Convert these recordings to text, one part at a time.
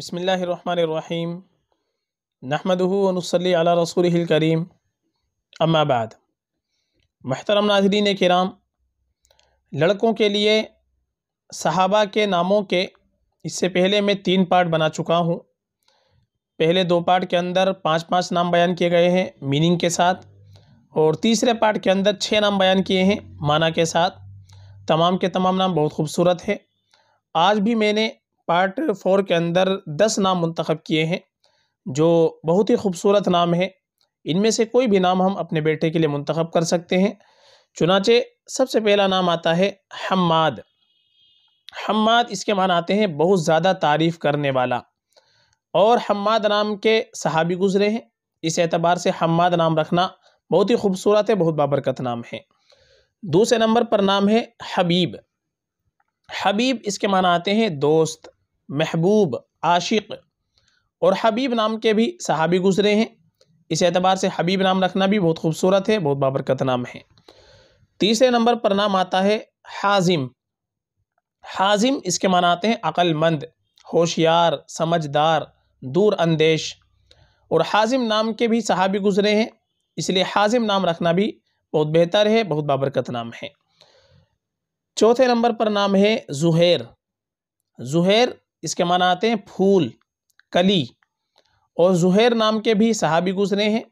बसमीम नहमदनसली अला रसूल करीम अम्माबाद महतरम नाजरीन कराम लड़कों के लिए सहाबा के नामों के इससे पहले मैं तीन पार्ट बना चुका हूँ पहले दो पार्ट के अंदर पांच पांच नाम बयान किए गए हैं मीनिंग के साथ और तीसरे पार्ट के अंदर छः नाम बयान किए हैं माना के साथ तमाम के तमाम नाम बहुत खूबसूरत है आज भी मैंने पार्ट फोर के अंदर दस नाम मंतखब किए हैं जो बहुत ही खूबसूरत नाम है इनमें से कोई भी नाम हम अपने बेटे के लिए मंतखब कर सकते हैं चुनाचे सबसे पहला नाम आता है हमाद हमाद इसके मान आते हैं बहुत ज़्यादा तारीफ़ करने वाला और हमाद नाम के सहाबी गुज़रे हैं इस एतबार से हमाद नाम रखना बहुत ही खूबसूरत है बहुत बाबरकत नाम है दूसरे नंबर पर नाम है हबीब हबीब इसके माना आते हैं दोस्त महबूब आशिक और हबीब नाम के भी सहाबी गुजरे हैं इस एतबार से हबीब नाम रखना भी बहुत खूबसूरत है बहुत बाबरकत नाम है तीसरे नंबर पर नाम आता है हाजिम हाजिम इसके माना आते हैं अक्लमंद होशियार समझदार दूर अंदेश और हाजिम नाम के भी सहाबी गुजरे हैं इसलिए हाजिम नाम रखना भी बहुत बेहतर है बहुत बाबरकत नाम है चौथे नंबर पर नाम है जुहैर जुहैर इसके माना आते हैं फूल कली और जुहैर नाम के भी सहाबी गुजरे हैं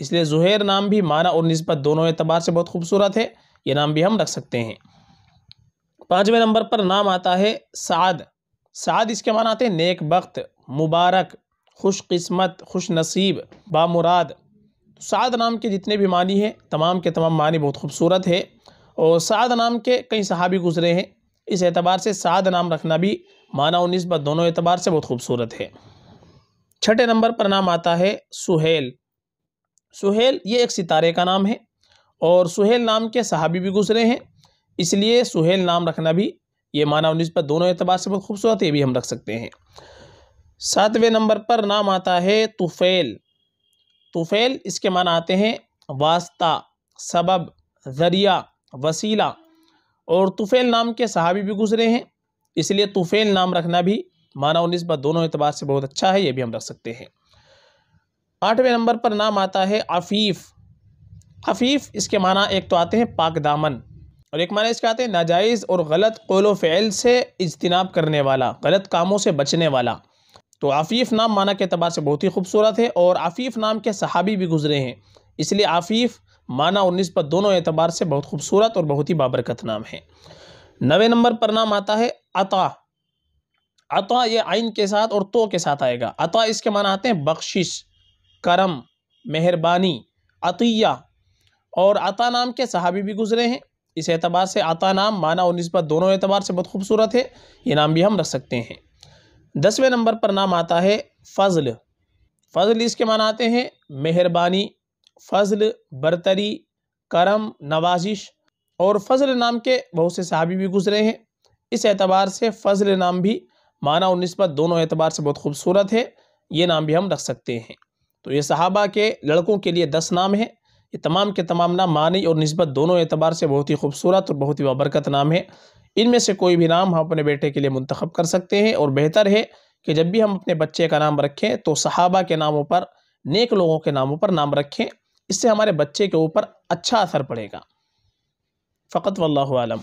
इसलिए जुहैर नाम भी माना और नस्बत दोनों एतबार से बहुत खूबसूरत है ये नाम भी हम रख सकते हैं पाँचवें नंबर पर नाम आता है साद साद इसके माना आते हैं नेक वक्त मुबारक खुश किस्मत खुश नसीब बामुराद साद नाम के जितने भी मानी हैं तमाम के तमाम मानी बहुत खूबसूरत है और साद नाम के कई सहाबी गुजरे हैं इस एतबार से साद नाम रखना भी माना और नस्बत दोनों एतबार से बहुत खूबसूरत है छठे नंबर पर नाम आता है सुहेल सुहेल ये एक सितारे का नाम है और सुहेल नाम के सहाबी भी गुजरे हैं इसलिए सुहेल नाम रखना भी ये माना और नस्बत दोनों एतबार से बहुत खूबसूरत ये भी हम रख सकते हैं सातवें नंबर पर नाम आता है तुफेल तुफेल इसके माना आते हैं वास्ता सबब ज़रिया वसीला और तुफ़ेल नाम के सहाबी भी गुजरे हैं इसलिए तुफ़ैल नाम रखना भी मानव नस्बत दोनों एतबार से बहुत अच्छा है ये भी हम रख सकते हैं आठवें नंबर पर नाम आता है आफ़ीफ़ आफ़ीफ़ इसके माना एक तो आते हैं पाक दामन और एक माना इसके आते हैं नाजायज़ और गलत कोलो फ़ैल से इजतनाब करने वाला गलत कामों से बचने वाला तो आफ़ीफ़ नाम माना के अतबार से बहुत ही खूबसूरत है और आफ़ीफ़ नाम के सहाबी भी गुजरे हैं इसलिए आफ़ीफ़ माना और नस्बत दोनों एतबार से बहुत खूबसूरत और बहुत ही बाबरकत नाम है नवे नंबर पर नाम आता है अता अता ये आइन के साथ और तो के साथ आएगा अता इसके माना आते हैं बख्शिश करम मेहरबानी अतिया और अता नाम के सहाबी भी गुजरे हैं इस एतबार से आता नाम माना और नस्बत दोनों एतबार से बहुत खूबसूरत है ये नाम भी हम रख सकते हैं दसवें नंबर पर नाम आता है फ़ज़ल फ़ज़ल इसके माना आते हैं मेहरबानी फ़ज़ल बरतरी करम नवाजिश और फ़ज़ल नाम के बहुत से सहाबी भी गुजरे हैं इस एतबार से फ़ज़ल नाम भी माना और नस्बत दोनों एतबार से बहुत खूबसूरत है ये नाम भी हम रख सकते हैं तो ये सहाबा के लड़कों के लिए दस नाम हैं ये तमाम के तमाम नाम मानी और नस्बत दोनों एतबार से बहुत ही खूबसूरत और बहुत ही वबरकत नाम है इनमें से कोई भी नाम हम अपने बेटे के लिए मंतखब कर सकते हैं और बेहतर है कि जब भी हम अपने बच्चे का नाम रखें तो सहाबा के नामों पर नेक लोगों के नामों पर नाम रखें इससे हमारे बच्चे के ऊपर अच्छा असर पड़ेगा फ़कत वल्लम